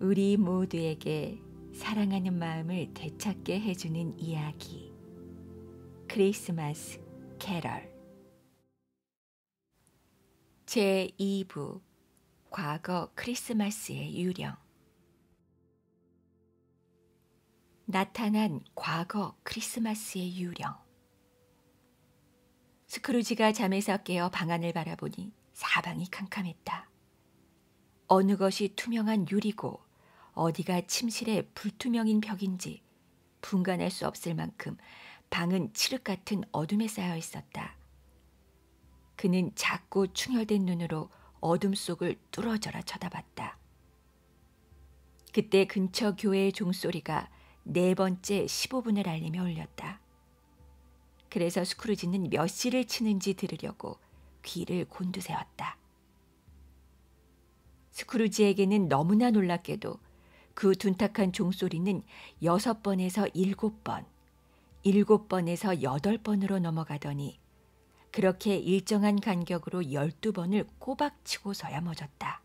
우리 모두에게 사랑하는 마음을 되찾게 해주는 이야기. 크리스마스 캐럴 제2부 과거 크리스마스의 유령 나타난 과거 크리스마스의 유령 스크루지가 잠에서 깨어 방안을 바라보니 사방이 캄캄했다. 어느 것이 투명한 유리고 어디가 침실의 불투명인 벽인지 분간할 수 없을 만큼 방은 칠흑 같은 어둠에 쌓여 있었다. 그는 작고 충혈된 눈으로 어둠 속을 뚫어져라 쳐다봤다. 그때 근처 교회의 종소리가 네 번째 15분을 알리며 울렸다. 그래서 스크루지는 몇 시를 치는지 들으려고 귀를 곤두세웠다. 스크루지에게는 너무나 놀랍게도 그 둔탁한 종소리는 여섯 번에서 일곱 번, 일곱 번에서 여덟 번으로 넘어가더니 그렇게 일정한 간격으로 열두 번을 꼬박 치고서야 멎었다.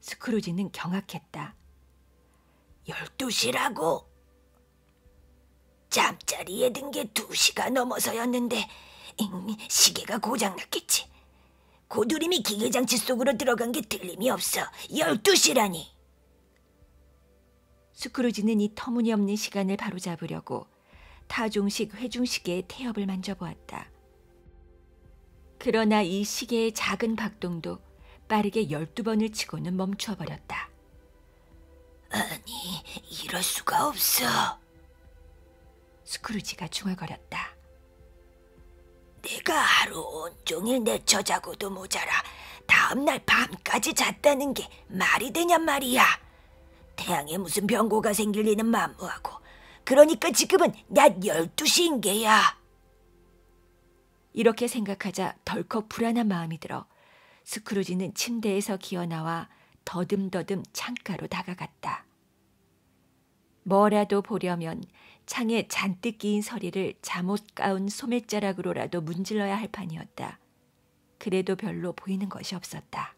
스크루지는 경악했다. 열두 시라고? 잠자리에 든 게2 시가 넘어서였는데 잉, 시계가 고장났겠지. 고두림이 기계장치 속으로 들어간 게틀림이 없어. 1 2 시라니. 스크루지는 이 터무니없는 시간을 바로잡으려고 타종식 회중시계의 태엽을 만져보았다. 그러나 이 시계의 작은 박동도 빠르게 열두 번을 치고는 멈춰버렸다. 아니, 이럴 수가 없어. 스크루지가 중얼거렸다. 내가 하루 온종일 내쳐 자고도 모자라 다음날 밤까지 잤다는 게 말이 되냔 말이야. 태양에 무슨 변고가 생길 리는 만무하고 그러니까 지금은 낮 12시인 게야. 이렇게 생각하자 덜컥 불안한 마음이 들어 스크루지는 침대에서 기어나와 더듬더듬 창가로 다가갔다. 뭐라도 보려면 창에 잔뜩 끼인 서리를 잠옷 가운 소매자락으로라도 문질러야 할 판이었다. 그래도 별로 보이는 것이 없었다.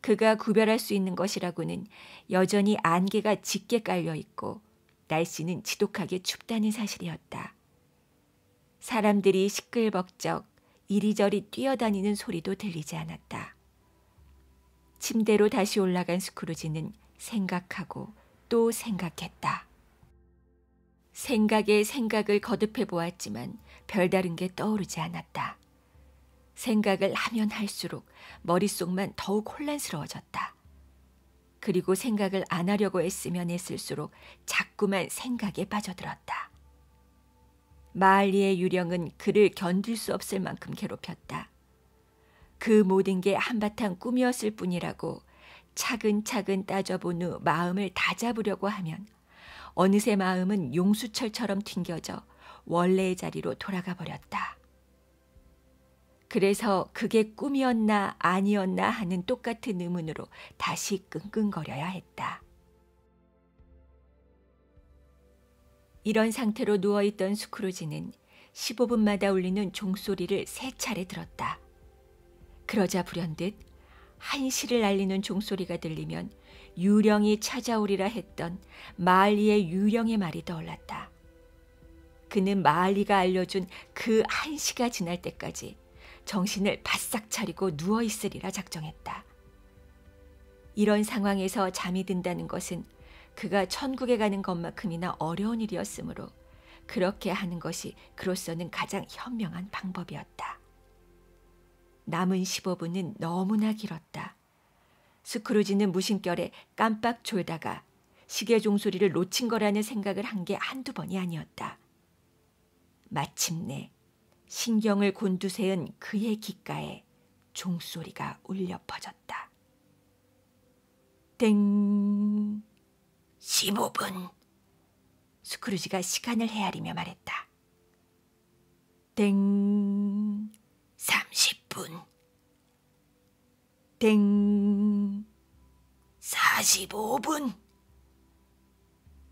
그가 구별할 수 있는 것이라고는 여전히 안개가 짙게 깔려 있고 날씨는 지독하게 춥다는 사실이었다. 사람들이 시끌벅적 이리저리 뛰어다니는 소리도 들리지 않았다. 침대로 다시 올라간 스크루지는 생각하고 또 생각했다. 생각에 생각을 거듭해 보았지만 별다른 게 떠오르지 않았다. 생각을 하면 할수록 머릿속만 더욱 혼란스러워졌다. 그리고 생각을 안 하려고 했으면 했을수록 자꾸만 생각에 빠져들었다. 마을리의 유령은 그를 견딜 수 없을 만큼 괴롭혔다. 그 모든 게 한바탕 꿈이었을 뿐이라고 차근차근 따져본 후 마음을 다잡으려고 하면 어느새 마음은 용수철처럼 튕겨져 원래의 자리로 돌아가 버렸다. 그래서 그게 꿈이었나 아니었나 하는 똑같은 의문으로 다시 끙끙거려야 했다. 이런 상태로 누워있던 스크루지는 15분마다 울리는 종소리를 세 차례 들었다. 그러자 불현듯 한시를 알리는 종소리가 들리면 유령이 찾아오리라 했던 마을리의 유령의 말이 떠올랐다. 그는 마을리가 알려준 그 한시가 지날 때까지 정신을 바싹 차리고 누워 있으리라 작정했다. 이런 상황에서 잠이 든다는 것은 그가 천국에 가는 것만큼이나 어려운 일이었으므로 그렇게 하는 것이 그로서는 가장 현명한 방법이었다. 남은 15분은 너무나 길었다. 스크루지는 무심결에 깜빡 졸다가 시계 종소리를 놓친 거라는 생각을 한 게 한두 번이 아니었다. 마침내 신경을 곤두세운 그의 귓가에 종소리가 울려 퍼졌다. 땡 15분 스크루지가 시간을 헤아리며 말했다. 땡 30분 땡 45분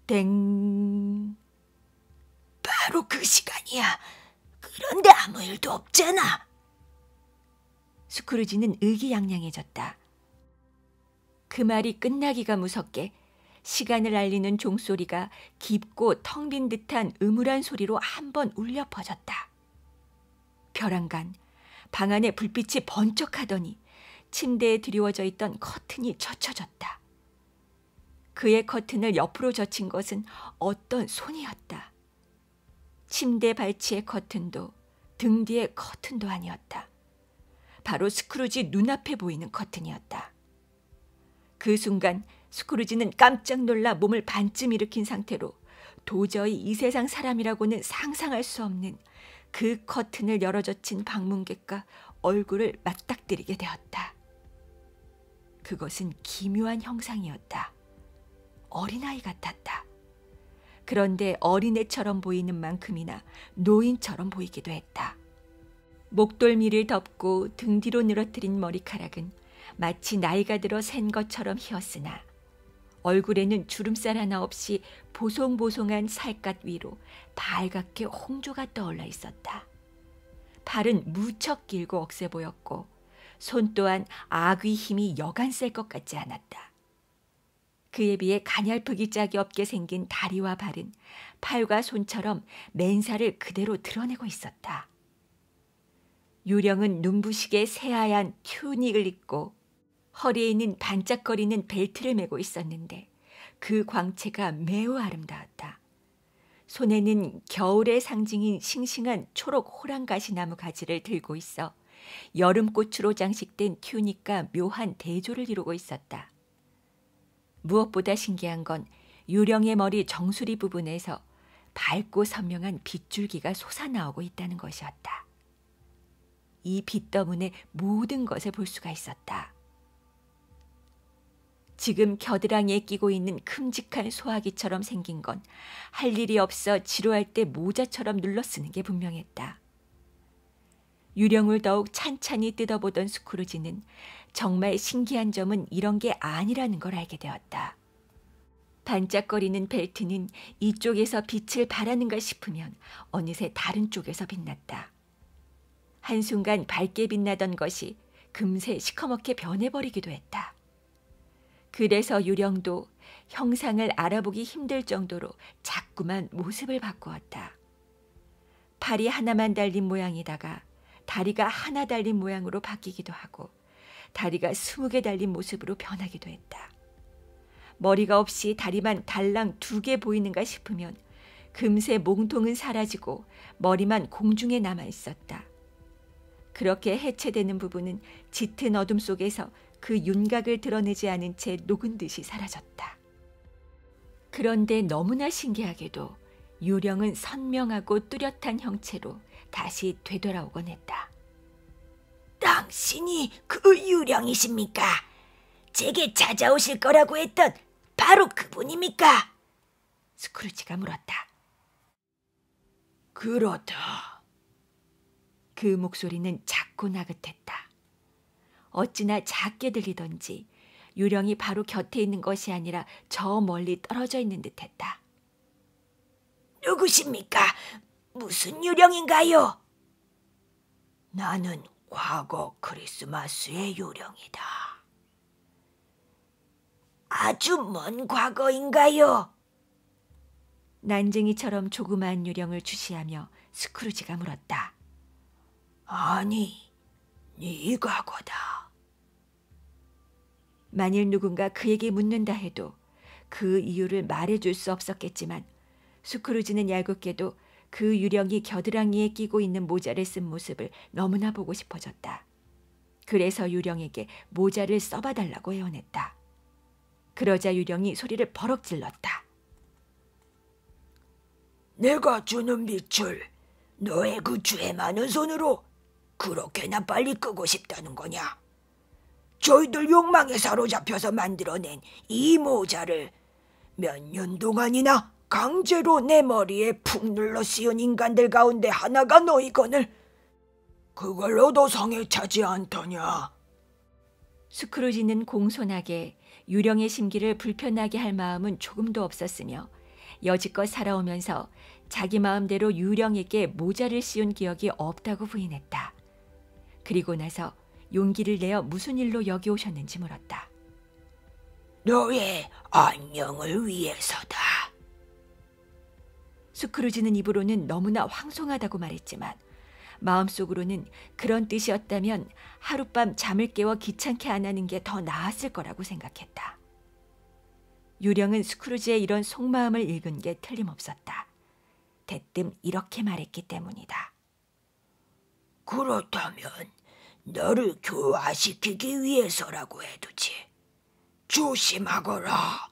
땡 바로 그 시간이야. 그런데 아무 일도 없잖아. 스크루지는 의기양양해졌다. 그 말이 끝나기가 무섭게 시간을 알리는 종소리가 깊고 텅빈 듯한 음울한 소리로 한 번 울려 퍼졌다. 벼랑간 방 안에 불빛이 번쩍하더니 침대에 드리워져 있던 커튼이 젖혀졌다. 그의 커튼을 옆으로 젖힌 것은 어떤 손이었다. 침대 발치의 커튼도 등 뒤의 커튼도 아니었다. 바로 스크루지 눈앞에 보이는 커튼이었다. 그 순간 스크루지는 깜짝 놀라 몸을 반쯤 일으킨 상태로 도저히 이 세상 사람이라고는 상상할 수 없는 그 커튼을 열어젖힌 방문객과 얼굴을 맞닥뜨리게 되었다. 그것은 기묘한 형상이었다. 어린아이 같았다. 그런데 어린애처럼 보이는 만큼이나 노인처럼 보이기도 했다. 목돌미를 덮고 등 뒤로 늘어뜨린 머리카락은 마치 나이가 들어 센 것처럼 희었으나 얼굴에는 주름살 하나 없이 보송보송한 살갗 위로 밝게 홍조가 떠올라 있었다. 팔은 무척 길고 억세 보였고 손 또한 아귀 힘이 여간 셀 것 같지 않았다. 그에 비해 가냘프기 짝이 없게 생긴 다리와 발은 팔과 손처럼 맨살을 그대로 드러내고 있었다. 유령은 눈부시게 새하얀 튜닉을 입고 허리에 있는 반짝거리는 벨트를 메고 있었는데 그 광채가 매우 아름다웠다. 손에는 겨울의 상징인 싱싱한 초록 호랑가시 나무 가지를 들고 있어 여름꽃으로 장식된 튜닉과 묘한 대조를 이루고 있었다. 무엇보다 신기한 건 유령의 머리 정수리 부분에서 밝고 선명한 빗줄기가 솟아나오고 있다는 것이었다. 이 빛 때문에 모든 것을 볼 수가 있었다. 지금 겨드랑이에 끼고 있는 큼직한 소화기처럼 생긴 건 할 일이 없어 지루할 때 모자처럼 눌러 쓰는 게 분명했다. 유령을 더욱 찬찬히 뜯어보던 스크루지는 정말 신기한 점은 이런 게 아니라는 걸 알게 되었다. 반짝거리는 벨트는 이쪽에서 빛을 바라는가 싶으면 어느새 다른 쪽에서 빛났다. 한순간 밝게 빛나던 것이 금세 시커멓게 변해버리기도 했다. 그래서 유령도 형상을 알아보기 힘들 정도로 자꾸만 모습을 바꾸었다. 팔이 하나만 달린 모양이다가 다리가 하나 달린 모양으로 바뀌기도 하고 다리가 스무 개 달린 모습으로 변하기도 했다. 머리가 없이 다리만 달랑 두 개 보이는가 싶으면 금세 몸통은 사라지고 머리만 공중에 남아 있었다. 그렇게 해체되는 부분은 짙은 어둠 속에서 그 윤곽을 드러내지 않은 채 녹은 듯이 사라졌다. 그런데 너무나 신기하게도 유령은 선명하고 뚜렷한 형체로 다시 되돌아오곤 했다. 당신이 그 유령이십니까? 제게 찾아오실 거라고 했던 바로 그분입니까? 스크루치가 물었다. 그렇다. 그 목소리는 작고 나긋했다. 어찌나 작게 들리던지 유령이 바로 곁에 있는 것이 아니라 저 멀리 떨어져 있는 듯했다. 누구십니까? 무슨 유령인가요? 나는 과거 크리스마스의 요령이다. 아주 먼 과거인가요? 난쟁이처럼 조그만 요령을 주시하며 스크루지가 물었다. 아니, 네 과거다. 만일 누군가 그에게 묻는다 해도 그 이유를 말해줄 수 없었겠지만 스크루지는 얄궂게도 그 유령이 겨드랑이에 끼고 있는 모자를 쓴 모습을 너무나 보고 싶어졌다. 그래서 유령에게 모자를 써봐달라고 해원했다. 그러자 유령이 소리를 버럭 질렀다. 내가 주는 빛을 너의 그 죄 많은 손으로 그렇게나 빨리 끄고 싶다는 거냐? 저희들 욕망에 사로잡혀서 만들어낸 이 모자를 몇 년 동안이나 강제로 내 머리에 푹 눌러 씌운 인간들 가운데 하나가 너희거늘 그걸로도 성에 차지 않더냐. 스크루지는 공손하게 유령의 심기를 불편하게 할 마음은 조금도 없었으며 여지껏 살아오면서 자기 마음대로 유령에게 모자를 씌운 기억이 없다고 부인했다. 그리고 나서 용기를 내어 무슨 일로 여기 오셨는지 물었다. 너의 안녕을 위해서다. 스크루지는 입으로는 너무나 황송하다고 말했지만 마음속으로는 그런 뜻이었다면 하룻밤 잠을 깨워 귀찮게 안 하는 게 더 나았을 거라고 생각했다. 유령은 스크루지의 이런 속마음을 읽은 게 틀림없었다. 대뜸 이렇게 말했기 때문이다. 그렇다면 너를 교화시키기 위해서라고 해두지. 조심하거라.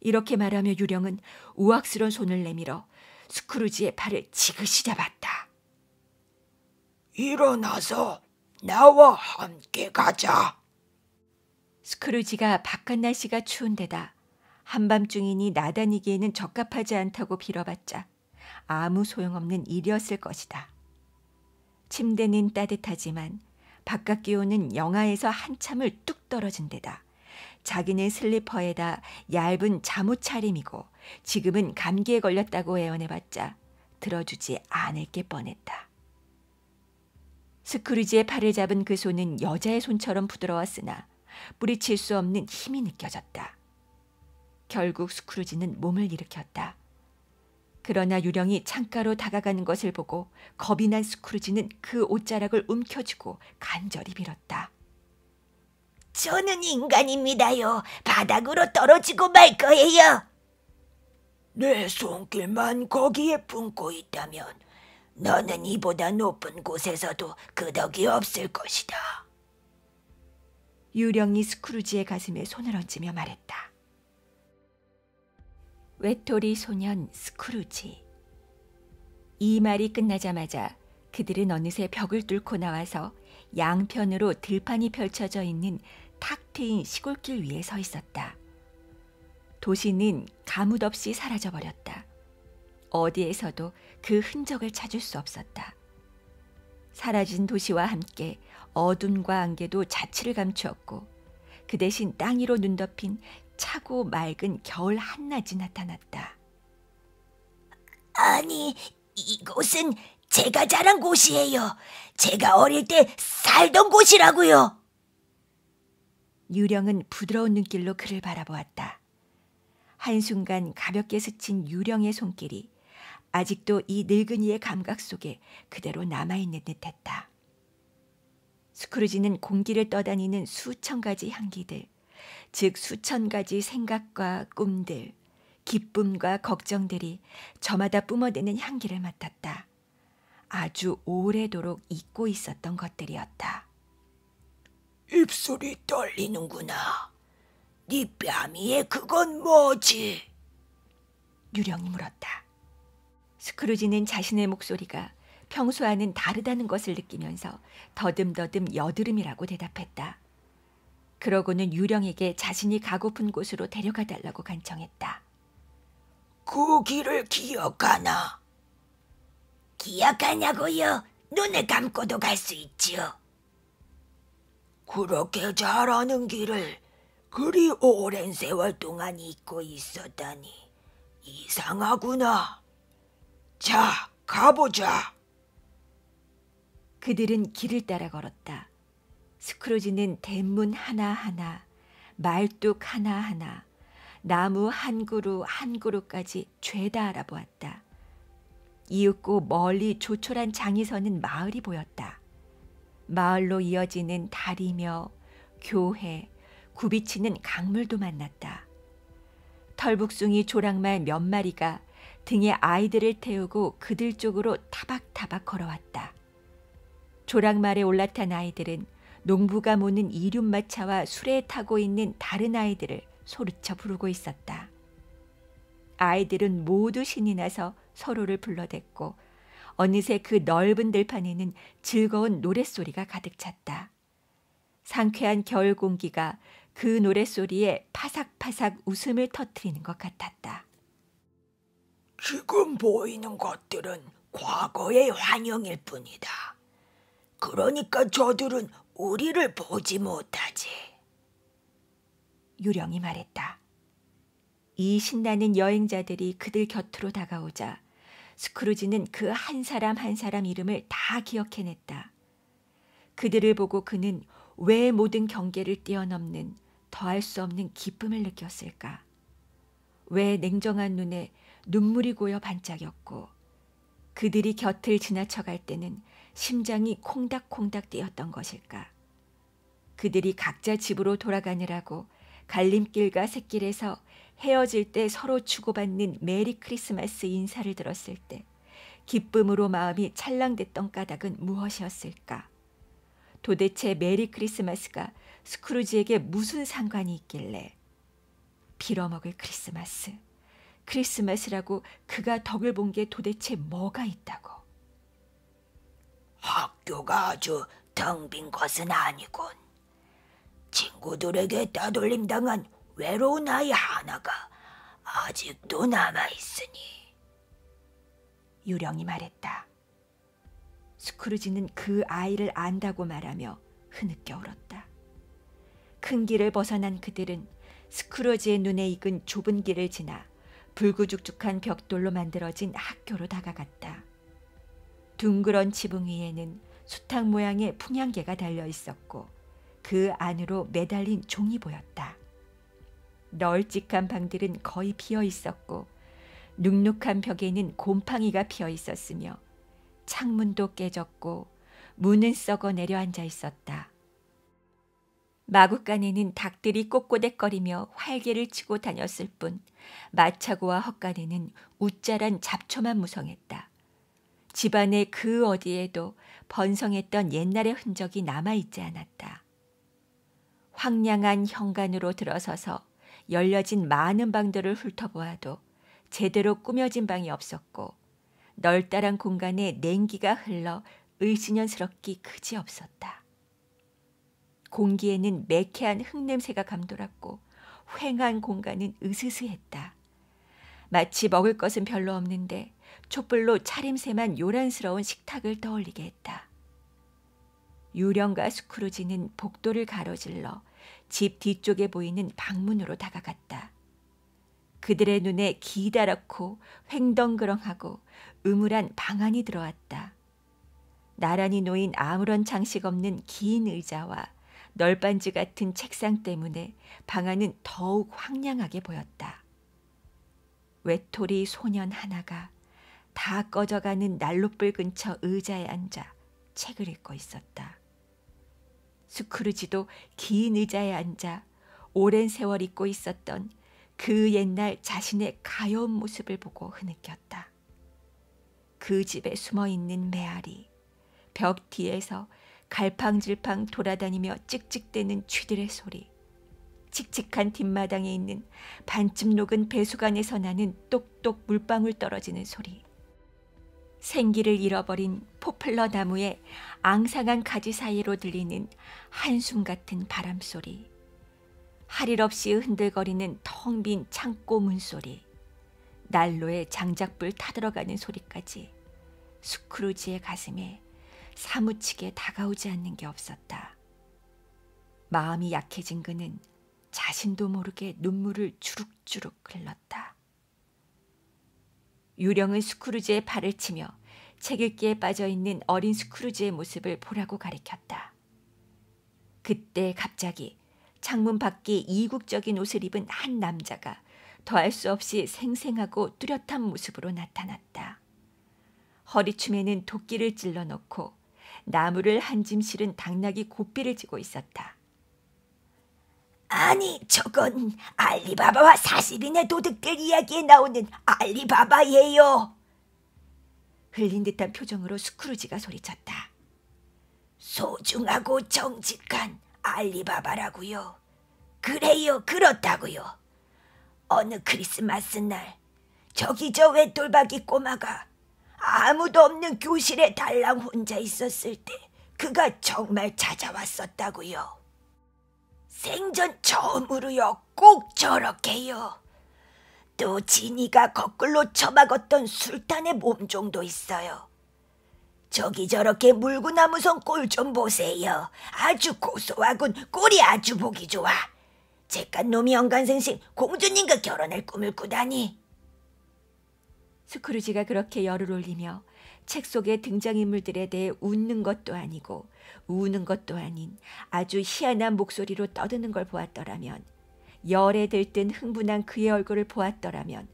이렇게 말하며 유령은 우악스러운 손을 내밀어 스크루지의 팔을 지그시 잡았다. 일어나서 나와 함께 가자. 스크루지가 바깥 날씨가 추운 데다 한밤중이니 나다니기에는 적합하지 않다고 빌어봤자 아무 소용없는 일이었을 것이다. 침대는 따뜻하지만 바깥 기온은 영하에서 한참을 뚝 떨어진 데다 자기는 슬리퍼에다 얇은 잠옷 차림이고 지금은 감기에 걸렸다고 애원해봤자 들어주지 않을 게 뻔했다. 스크루지의 팔을 잡은 그 손은 여자의 손처럼 부드러웠으나 뿌리칠 수 없는 힘이 느껴졌다. 결국 스크루지는 몸을 일으켰다. 그러나 유령이 창가로 다가가는 것을 보고 겁이 난 스크루지는 그 옷자락을 움켜쥐고 간절히 빌었다. 저는 인간입니다요. 바닥으로 떨어지고 말 거예요. 내 손길만 거기에 품고 있다면 너는 이보다 높은 곳에서도 그덕이 없을 것이다. 유령이 스크루지의 가슴에 손을 얹으며 말했다. 외톨이 소년 스크루지. 이 말이 끝나자마자 그들은 어느새 벽을 뚫고 나와서 양편으로 들판이 펼쳐져 있는 탁 트인 시골길 위에 서 있었다. 도시는 가뭇없이 사라져버렸다. 어디에서도 그 흔적을 찾을 수 없었다. 사라진 도시와 함께 어둠과 안개도 자취를 감추었고 그 대신 땅 위로 눈 덮인 차고 맑은 겨울 한낮이 나타났다. 아니, 이곳은 제가 자란 곳이에요. 제가 어릴 때 살던 곳이라고요. 유령은 부드러운 눈길로 그를 바라보았다. 한순간 가볍게 스친 유령의 손길이 아직도 이 늙은이의 감각 속에 그대로 남아있는 듯했다. 스크루지는 공기를 떠다니는 수천 가지 향기들, 즉 수천 가지 생각과 꿈들, 기쁨과 걱정들이 저마다 뿜어대는 향기를 맡았다. 아주 오래도록 잊고 있었던 것들이었다. 입술이 떨리는구나. 네 뺨이에 그건 뭐지? 유령이 물었다. 스크루지는 자신의 목소리가 평소와는 다르다는 것을 느끼면서 더듬더듬 여드름이라고 대답했다. 그러고는 유령에게 자신이 가고픈 곳으로 데려가 달라고 간청했다. 그 길을 기억하나? 기억하냐고요? 눈을 감고도 갈 수 있지요. 그렇게 잘하는 길을 그리 오랜 세월 동안 잊고 있었다니 이상하구나. 자, 가보자. 그들은 길을 따라 걸었다. 스크루지는 대문 하나하나, 말뚝 하나하나, 나무 한 그루 한 그루까지 죄다 알아보았다. 이윽고 멀리 조촐한 장이 서는 마을이 보였다. 마을로 이어지는 다리며 교회, 굽이치는 강물도 만났다. 털북숭이 조랑말 몇 마리가 등에 아이들을 태우고 그들 쪽으로 타박타박 걸어왔다. 조랑말에 올라탄 아이들은 농부가 모는 이륜마차와 술에 타고 있는 다른 아이들을 소리쳐 부르고 있었다. 아이들은 모두 신이 나서 서로를 불러댔고 어느새 그 넓은 들판에는 즐거운 노랫소리가 가득 찼다. 상쾌한 겨울 공기가 그 노랫소리에 파삭파삭 웃음을 터트리는 것 같았다. 지금 보이는 것들은 과거의 환영일 뿐이다. 그러니까 저들은 우리를 보지 못하지. 유령이 말했다. 이 신나는 여행자들이 그들 곁으로 다가오자 스크루지는 그 한 사람 한 사람 이름을 다 기억해냈다. 그들을 보고 그는 왜 모든 경계를 뛰어넘는 더할 수 없는 기쁨을 느꼈을까? 왜 냉정한 눈에 눈물이 고여 반짝였고 그들이 곁을 지나쳐갈 때는 심장이 콩닥콩닥 뛰었던 것일까? 그들이 각자 집으로 돌아가느라고 갈림길과 샛길에서 헤어질 때 서로 주고받는 메리 크리스마스 인사를 들었을 때 기쁨으로 마음이 찰랑댔던 까닭은 무엇이었을까? 도대체 메리 크리스마스가 스크루지에게 무슨 상관이 있길래 빌어먹을 크리스마스, 크리스마스라고 그가 덕을 본 게 도대체 뭐가 있다고. 학교가 아주 텅빈 것은 아니군. 친구들에게 따돌림당한 외로운 아이 하나가 아직도 남아있으니. 유령이 말했다. 스크루지는 그 아이를 안다고 말하며 흐느껴 울었다. 큰 길을 벗어난 그들은 스크루지의 눈에 익은 좁은 길을 지나 불구죽죽한 벽돌로 만들어진 학교로 다가갔다. 둥그런 지붕 위에는 수탉 모양의 풍향계가 달려 있었고 그 안으로 매달린 종이 보였다. 널찍한 방들은 거의 비어 있었고 눅눅한 벽에는 곰팡이가 피어 있었으며 창문도 깨졌고 문은 썩어 내려앉아 있었다. 마구간에는 닭들이 꼬꼬댁거리며 활개를 치고 다녔을 뿐 마차고와 헛간에는 웃자란 잡초만 무성했다. 집안의 그 어디에도 번성했던 옛날의 흔적이 남아있지 않았다. 황량한 현관으로 들어서서 열려진 많은 방들을 훑어보아도 제대로 꾸며진 방이 없었고 널따란 공간에 냉기가 흘러 의신연스럽기 그지없었다. 공기에는 매캐한 흙냄새가 감돌았고 휑한 공간은 으스스했다. 마치 먹을 것은 별로 없는데 촛불로 차림새만 요란스러운 식탁을 떠올리게 했다. 유령과 스크루지는 복도를 가로질러 집 뒤쪽에 보이는 방문으로 다가갔다. 그들의 눈에 기다랗고 횡덩그렁하고 음울한 방안이 들어왔다. 나란히 놓인 아무런 장식 없는 긴 의자와 널빤지 같은 책상 때문에 방 안은 더욱 황량하게 보였다. 외톨이 소년 하나가 다 꺼져가는 난로불 근처 의자에 앉아 책을 읽고 있었다. 스크루지도 긴 의자에 앉아 오랜 세월 잊고 있었던 그 옛날 자신의 가여운 모습을 보고 흐느꼈다. 그 집에 숨어 있는 메아리, 벽 뒤에서 갈팡질팡 돌아다니며 찍찍대는 쥐들의 소리, 칙칙한 뒷마당에 있는 반쯤 녹은 배수관에서 나는 똑똑 물방울 떨어지는 소리, 생기를 잃어버린 포플러 나무의 앙상한 가지 사이로 들리는 한숨 같은 바람 소리, 할일 없이 흔들거리는 텅 빈 창고 문 소리, 난로에 장작불 타들어가는 소리까지 스크루지의 가슴에 사무치게 다가오지 않는 게 없었다. 마음이 약해진 그는 자신도 모르게 눈물을 주룩주룩 흘렀다. 유령은 스크루지의 발을 치며 책 읽기에 빠져 있는 어린 스크루지의 모습을 보라고 가리켰다. 그때 갑자기 창문 밖에 이국적인 옷을 입은 한 남자가 더할 수 없이 생생하고 뚜렷한 모습으로 나타났다. 허리춤에는 도끼를 찔러 놓고 나무를 한 짐 실은 당나귀 고삐를 쥐고 있었다. 아니 저건 알리바바와 사십인의 도둑들 이야기에 나오는 알리바바예요. 흘린 듯한 표정으로 스크루지가 소리쳤다. 소중하고 정직한 알리바바라고요. 그래요, 그렇다고요. 어느 크리스마스 날 저기 저 외돌박이 꼬마가 아무도 없는 교실에 달랑 혼자 있었을 때 그가 정말 찾아왔었다고요. 생전 처음으로요. 꼭 저렇게요. 또 진이가 거꾸로 처박았던 술탄의 몸종도 있어요. 저기 저렇게 물구나무선 꼴 좀 보세요. 아주 고소하군. 꼴이 아주 보기 좋아. 제깐 놈이 연간생신 공주님과 결혼할 꿈을 꾸다니. 스크루지가 그렇게 열을 올리며 책 속의 등장인물들에 대해 웃는 것도 아니고 우는 것도 아닌 아주 희한한 목소리로 떠드는 걸 보았더라면 열에 들뜬 흥분한 그의 얼굴을 보았더라면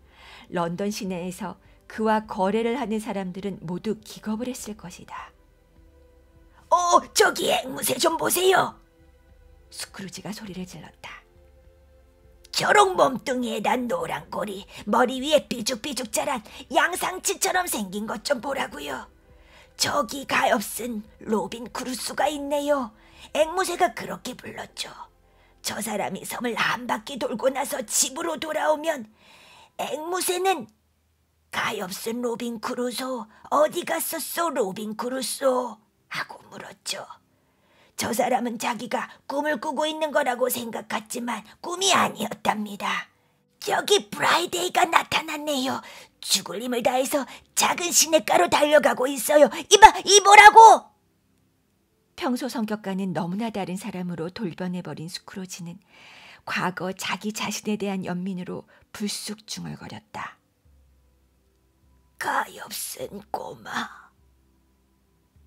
런던 시내에서 그와 거래를 하는 사람들은 모두 기겁을 했을 것이다. 오, 어, 저기 앵무새 좀 보세요. 스크루지가 소리를 질렀다. 초록 몸뚱이에다 노란 꼬리, 머리 위에 삐죽삐죽 자란 양상치처럼 생긴 것 좀 보라고요. 저기 가엾은 로빈 크루스가 있네요. 앵무새가 그렇게 불렀죠. 저 사람이 섬을 한 바퀴 돌고 나서 집으로 돌아오면 앵무새는 가엾은 로빈 크루소 어디 갔었소 로빈 크루소 하고 물었죠. 저 사람은 자기가 꿈을 꾸고 있는 거라고 생각했지만 꿈이 아니었답니다. 저기 브라이데이가 나타났네요. 죽을 힘을 다해서 작은 시냇가로 달려가고 있어요. 이봐, 이보라고! 평소 성격과는 너무나 다른 사람으로 돌변해버린 스크로지는 과거 자기 자신에 대한 연민으로 불쑥 중얼거렸다. 가엾은 꼬마.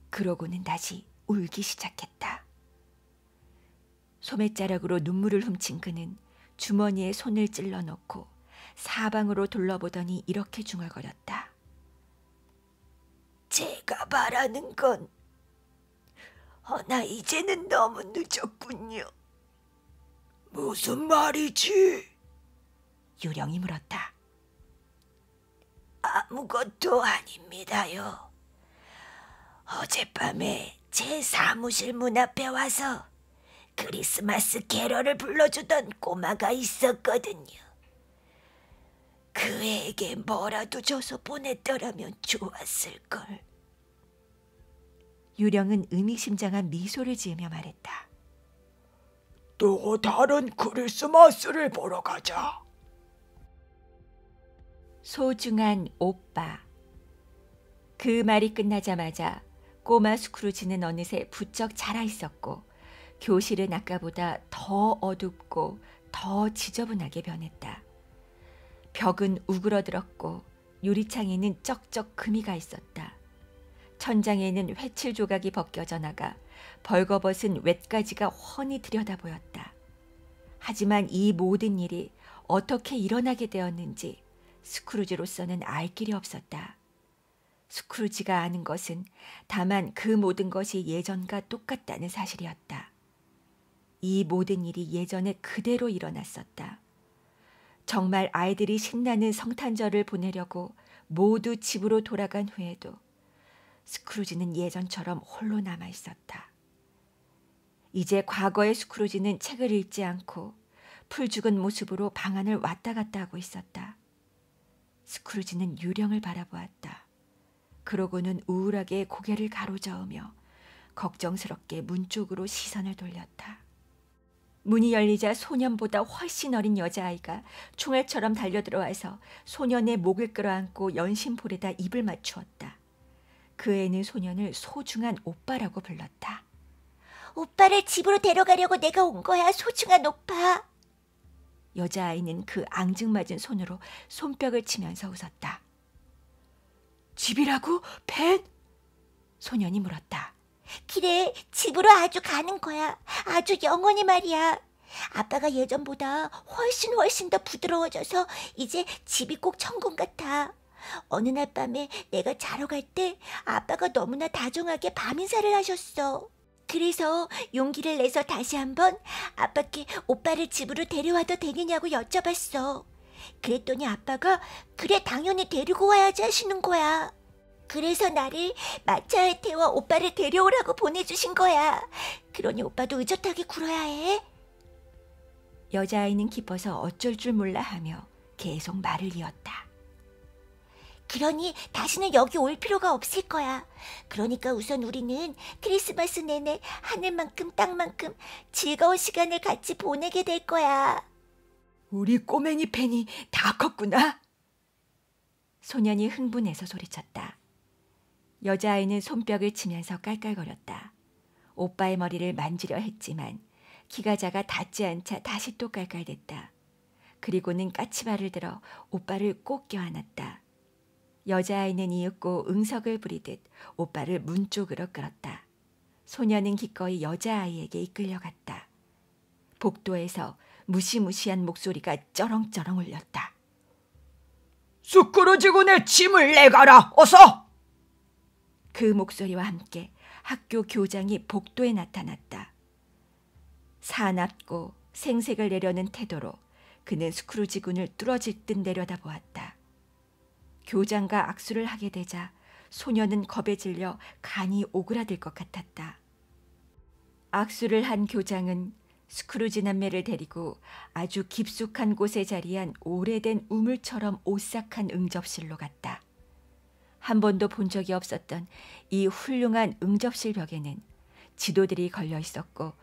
그러고는 다시 울기 시작했다. 소매자락으로 눈물을 훔친 그는 주머니에 손을 찔러 넣고 사방으로 둘러보더니 이렇게 중얼거렸다. 제가 바라는 건 허나 이제는 너무 늦었군요. 무슨 말이지? 유령이 물었다. 아무것도 아닙니다요. 어젯밤에 제 사무실 문 앞에 와서 크리스마스 캐럴을 불러주던 꼬마가 있었거든요. 그 애에게 뭐라도 줘서 보냈더라면 좋았을걸. 유령은 의미심장한 미소를 지으며 말했다. 또 다른 크리스마스를 보러 가자. 소중한 오빠. 그 말이 끝나자마자 꼬마 스크루지는 어느새 부쩍 자라 있었고 교실은 아까보다 더 어둡고 더 지저분하게 변했다. 벽은 우그러들었고 유리창에는 쩍쩍 금이 가 있었다. 천장에는 회칠 조각이 벗겨져 나가 벌거벗은 웻가지가 훤히 들여다 보였다. 하지만 이 모든 일이 어떻게 일어나게 되었는지 스크루지로서는 알 길이 없었다. 스크루지가 아는 것은 다만 그 모든 것이 예전과 똑같다는 사실이었다. 이 모든 일이 예전에 그대로 일어났었다. 정말 아이들이 신나는 성탄절을 보내려고 모두 집으로 돌아간 후에도 스크루지는 예전처럼 홀로 남아 있었다. 이제 과거의 스크루지는 책을 읽지 않고 풀죽은 모습으로 방안을 왔다 갔다 하고 있었다. 스크루지는 유령을 바라보았다. 그러고는 우울하게 고개를 가로저으며 걱정스럽게 문 쪽으로 시선을 돌렸다. 문이 열리자 소년보다 훨씬 어린 여자아이가 총알처럼 달려들어와서 소년의 목을 끌어안고 연신볼에다 입을 맞추었다. 그 애는 소년을 소중한 오빠라고 불렀다. 오빠를 집으로 데려가려고 내가 온 거야, 소중한 오빠. 여자아이는 그 앙증맞은 손으로 손뼉을 치면서 웃었다. 집이라고? 벤? 소년이 물었다. 그래, 집으로 아주 가는 거야. 아주 영원히 말이야. 아빠가 예전보다 훨씬 훨씬 더 부드러워져서 이제 집이 꼭 천국 같아. 어느 날 밤에 내가 자러 갈 때 아빠가 너무나 다정하게 밤인사를 하셨어. 그래서 용기를 내서 다시 한번 아빠께 오빠를 집으로 데려와도 되느냐고 여쭤봤어. 그랬더니 아빠가 그래 당연히 데리고 와야지 하시는 거야. 그래서 나를 마차에 태워 오빠를 데려오라고 보내주신 거야. 그러니 오빠도 의젓하게 굴어야 해. 여자아이는 기뻐서 어쩔 줄 몰라 하며 계속 말을 이었다. 그러니 다시는 여기 올 필요가 없을 거야. 그러니까 우선 우리는 크리스마스 내내 하늘만큼 땅만큼 즐거운 시간을 같이 보내게 될 거야. 우리 꼬맹이 팬이 다 컸구나. 소년이 흥분해서 소리쳤다. 여자아이는 손뼉을 치면서 깔깔거렸다. 오빠의 머리를 만지려 했지만 키가 작아 닿지 않자 다시 또 깔깔댔다. 그리고는 까치발을 들어 오빠를 꼭 껴안았다. 여자아이는 이윽고 응석을 부리듯 오빠를 문 쪽으로 끌었다. 소녀는 기꺼이 여자아이에게 이끌려갔다. 복도에서 무시무시한 목소리가 쩌렁쩌렁 울렸다. 수꾸러지고내 짐을 내가라 어서! 그 목소리와 함께 학교 교장이 복도에 나타났다. 사납고 생색을 내려는 태도로 그는 스크루지 군을 뚫어질 듯 내려다보았다. 교장과 악수를 하게 되자 소녀는 겁에 질려 간이 오그라들 것 같았다. 악수를 한 교장은 스크루지 남매를 데리고 아주 깊숙한 곳에 자리한 오래된 우물처럼 오싹한 응접실로 갔다. 한 번도 본 적이 없었던 이 훌륭한 응접실 벽에는 지도들이 걸려 있었고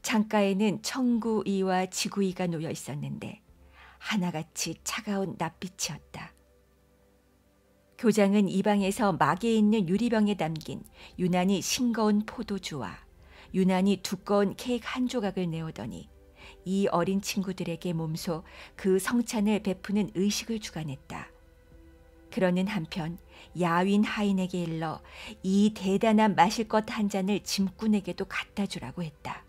창가에는 청구이와 지구이가 놓여 있었는데 하나같이 차가운 낯빛이었다. 교장은 이 방에서 막에 있는 유리병에 담긴 유난히 싱거운 포도주와 유난히 두꺼운 케이크 한 조각을 내오더니 이 어린 친구들에게 몸소 그 성찬을 베푸는 의식을 주관했다. 그러는 한편 야윈 하인에게 일러 이 대단한 마실 것 한 잔을 짐꾼에게도 갖다 주라고 했다.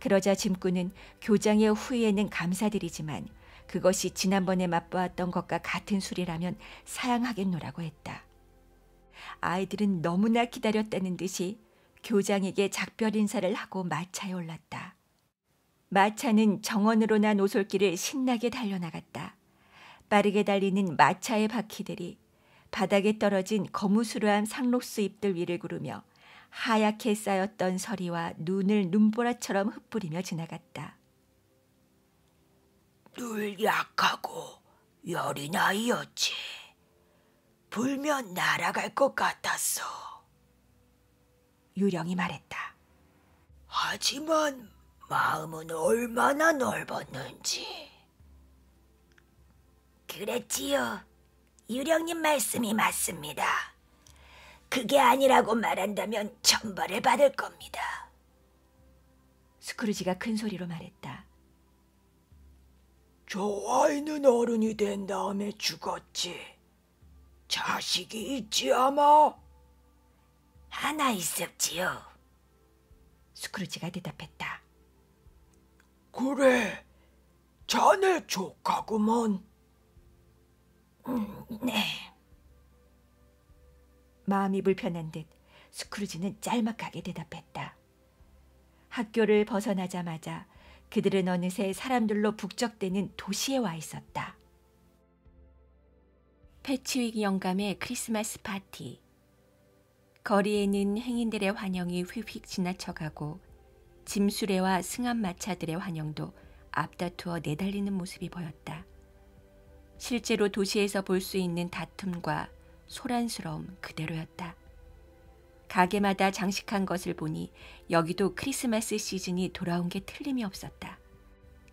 그러자 짐꾼은 교장의 후에는 감사드리지만 그것이 지난번에 맛보았던 것과 같은 술이라면 사양하겠노라고 했다. 아이들은 너무나 기다렸다는 듯이 교장에게 작별 인사를 하고 마차에 올랐다. 마차는 정원으로 난 오솔길을 신나게 달려나갔다. 빠르게 달리는 마차의 바퀴들이 바닥에 떨어진 거무스루한 상록수 잎들 위를 구르며 하얗게 쌓였던 서리와 눈을 눈보라처럼 흩뿌리며 지나갔다. 늘 약하고 여린 아이였지. 불면 날아갈 것 같았어. 유령이 말했다. 하지만 마음은 얼마나 넓었는지. 그랬지요. 유령님 말씀이 맞습니다. 그게 아니라고 말한다면 천벌을 받을 겁니다. 스크루지가 큰 소리로 말했다. 저 아이는 어른이 된 다음에 죽었지. 자식이 있지 아마? 하나 있었지요. 스크루지가 대답했다. 그래, 자네 조카구먼. 네. 마음이 불편한 듯 스크루지는 짤막하게 대답했다. 학교를 벗어나자마자 그들은 어느새 사람들로 북적대는 도시에 와 있었다. 패치윅 영감의 크리스마스 파티. 거리에는 행인들의 환영이 휙휙 지나쳐가고 짐수레와 승합 마차들의 환영도 앞다투어 내달리는 모습이 보였다. 실제로 도시에서 볼 수 있는 다툼과 소란스러움 그대로였다. 가게마다 장식한 것을 보니 여기도 크리스마스 시즌이 돌아온 게 틀림이 없었다.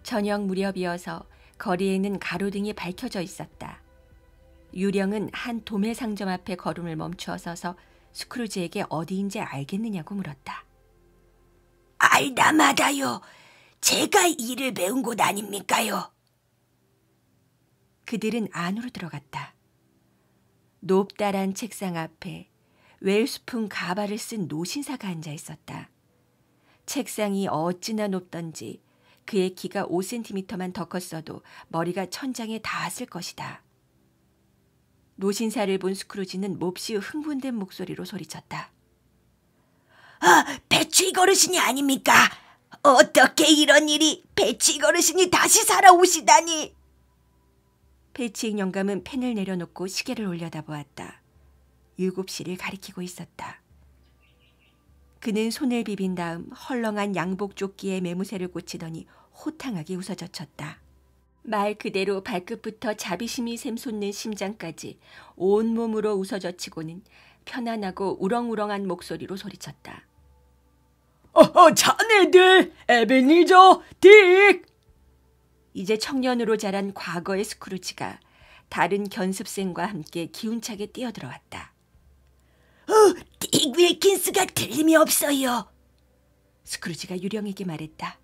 저녁 무렵이어서 거리에는 가로등이 밝혀져 있었다. 유령은 한 도매 상점 앞에 걸음을 멈추어 서서 스크루지에게 어디인지 알겠느냐고 물었다. 알다마다요. 제가 일을 배운 곳 아닙니까요? 그들은 안으로 들어갔다. 높다란 책상 앞에 웰스풍 가발을 쓴 노신사가 앉아 있었다. 책상이 어찌나 높던지 그의 키가 5cm만 더 컸어도 머리가 천장에 닿았을 것이다. 노신사를 본 스크루지는 몹시 흥분된 목소리로 소리쳤다. 아, 배추이 거르신이 아닙니까? 어떻게 이런 일이 배추이 거르신이 다시 살아오시다니! 페이치익 영감은 펜을 내려놓고 시계를 올려다보았다. 7시를 가리키고 있었다. 그는 손을 비빈 다음 헐렁한 양복 조끼에 매무새를 고치더니 호탕하게 웃어젖혔다. 말 그대로 발끝부터 자비심이 샘솟는 심장까지 온몸으로 웃어젖히고는 편안하고 우렁우렁한 목소리로 소리쳤다. 어허, 자네들! 에베니저, 딕! 이제 청년으로 자란 과거의 스크루지가 다른 견습생과 함께 기운차게 뛰어들어왔다. 어, 딕 윌킨스가 틀림이 없어요. 스크루지가 유령에게 말했다.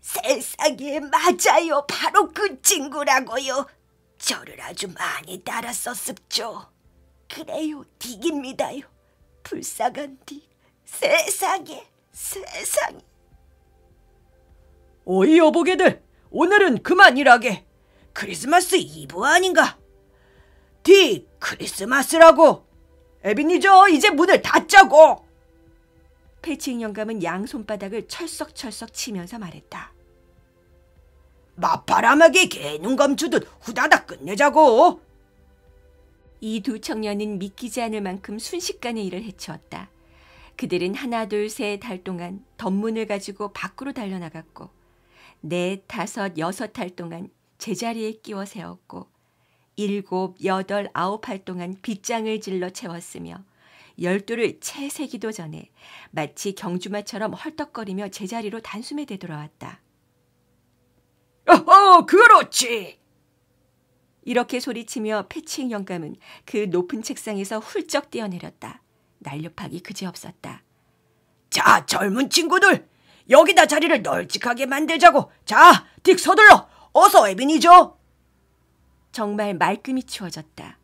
세상에 맞아요. 바로 그 친구라고요. 저를 아주 많이 따랐었습죠. 그래요, 딕입니다요. 불쌍한 딕. 세상에, 세상에. 오이 여보게들, 오늘은 그만 일하게. 크리스마스 이브 아닌가? 디 크리스마스라고. 에비니저 이제 문을 닫자고. 패칭 영감은 양 손바닥을 철썩철썩 치면서 말했다. 맞바람하게 개눈 감추듯 후다닥 끝내자고. 이 두 청년은 믿기지 않을 만큼 순식간에 일을 해치웠다. 그들은 하나 둘셋달 동안 덤문을 가지고 밖으로 달려나갔고 네, 다섯, 여섯 달 동안 제자리에 끼워 세웠고 일곱, 여덟, 아홉 할 동안 빗장을 질러 채웠으며 열두를 채 세기도 전에 마치 경주마처럼 헐떡거리며 제자리로 단숨에 되돌아왔다. 어허, 그렇지! 이렇게 소리치며 패칭 영감은 그 높은 책상에서 훌쩍 뛰어내렸다. 날렵하기 그지없었다. 자, 젊은 친구들! 여기다 자리를 널찍하게 만들자고. 자, 딕 서둘러. 어서 에빈이죠 정말 말끔히 치워졌다.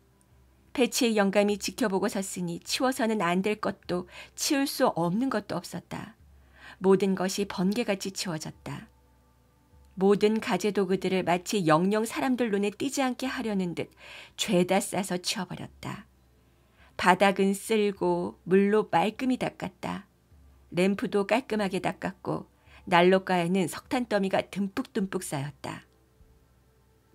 배치의 영감이 지켜보고 섰으니 치워서는 안 될 것도 치울 수 없는 것도 없었다. 모든 것이 번개같이 치워졌다. 모든 가재 도구들을 마치 영영 사람들 눈에 띄지 않게 하려는 듯 죄다 싸서 치워버렸다. 바닥은 쓸고 물로 말끔히 닦았다. 램프도 깔끔하게 닦았고 난로가에는 석탄 더미가 듬뿍듬뿍 쌓였다.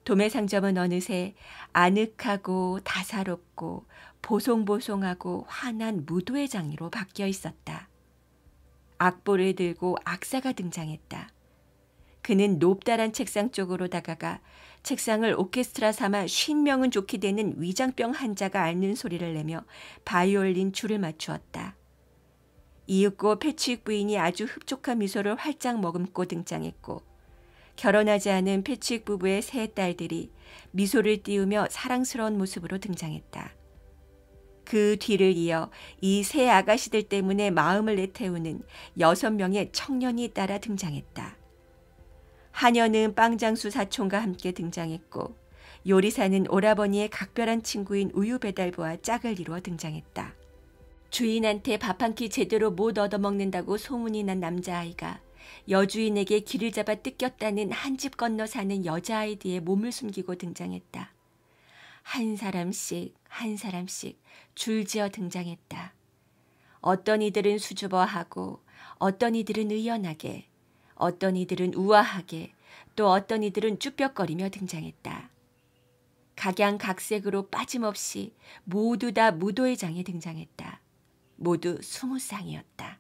도매 상점은 어느새 아늑하고 다사롭고 보송보송하고 환한 무도의 장리로 바뀌어 있었다. 악보를 들고 악사가 등장했다. 그는 높다란 책상 쪽으로 다가가 책상을 오케스트라 삼아 쉰 명은 좋게 되는 위장병 환자가 앓는 소리를 내며 바이올린 줄을 맞추었다. 이윽고 패치익 부인이 아주 흡족한 미소를 활짝 머금고 등장했고 결혼하지 않은 패치익 부부의 세 딸들이 미소를 띄우며 사랑스러운 모습으로 등장했다. 그 뒤를 이어 이 세 아가씨들 때문에 마음을 내태우는 여섯 명의 청년이 따라 등장했다. 한여는 빵장수 사촌과 함께 등장했고 요리사는 오라버니의 각별한 친구인 우유 배달부와 짝을 이루어 등장했다. 주인한테 밥 한 끼 제대로 못 얻어먹는다고 소문이 난 남자아이가 여주인에게 길을 잡아 뜯겼다는 한 집 건너 사는 여자아이 뒤에 몸을 숨기고 등장했다. 한 사람씩 한 사람씩 줄지어 등장했다. 어떤 이들은 수줍어하고 어떤 이들은 의연하게 어떤 이들은 우아하게 또 어떤 이들은 쭈뼛거리며 등장했다. 각양각색으로 빠짐없이 모두 다 무도회장에 등장했다. 모두 스무 쌍이었다.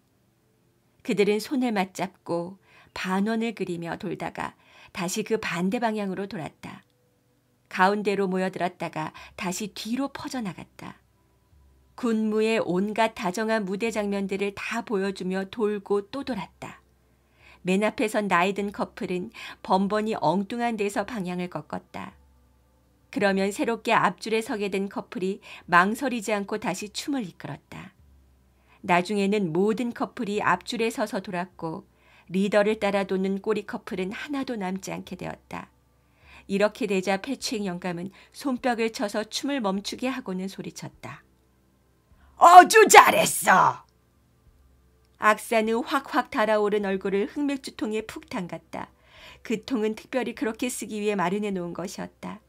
그들은 손을 맞잡고 반원을 그리며 돌다가 다시 그 반대 방향으로 돌았다. 가운데로 모여들었다가 다시 뒤로 퍼져나갔다. 군무의 온갖 다정한 무대 장면들을 다 보여주며 돌고 또 돌았다. 맨 앞에선 나이든 커플은 번번이 엉뚱한 데서 방향을 꺾었다. 그러면 새롭게 앞줄에 서게 된 커플이 망설이지 않고 다시 춤을 이끌었다. 나중에는 모든 커플이 앞줄에 서서 돌았고 리더를 따라 도는 꼬리 커플은 하나도 남지 않게 되었다. 이렇게 되자 패치행 영감은 손뼉을 쳐서 춤을 멈추게 하고는 소리쳤다. 아주 잘했어! 악산의 확확 달아오른 얼굴을 흑맥주통에 푹 담갔다. 그 통은 특별히 그렇게 쓰기 위해 마련해 놓은 것이었다.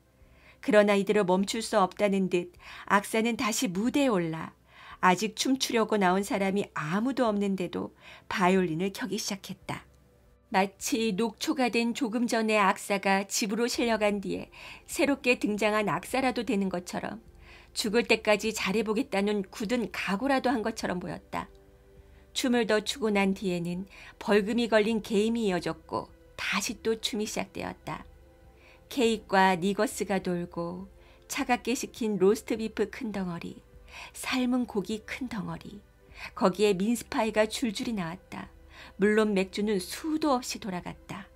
그러나 이대로 멈출 수 없다는 듯 악산은 다시 무대에 올라 아직 춤추려고 나온 사람이 아무도 없는데도 바이올린을 켜기 시작했다. 마치 녹초가 된 조금 전의 악사가 집으로 실려간 뒤에 새롭게 등장한 악사라도 되는 것처럼 죽을 때까지 잘해보겠다는 굳은 각오라도 한 것처럼 보였다. 춤을 더 추고 난 뒤에는 벌금이 걸린 게임이 이어졌고 다시 또 춤이 시작되었다. 케이크와 니거스가 돌고 차갑게 식힌 로스트 비프 큰 덩어리, 삶은 고기 큰 덩어리. 거기에 민스파이가 줄줄이 나왔다. 물론 맥주는 수도 없이 돌아갔다.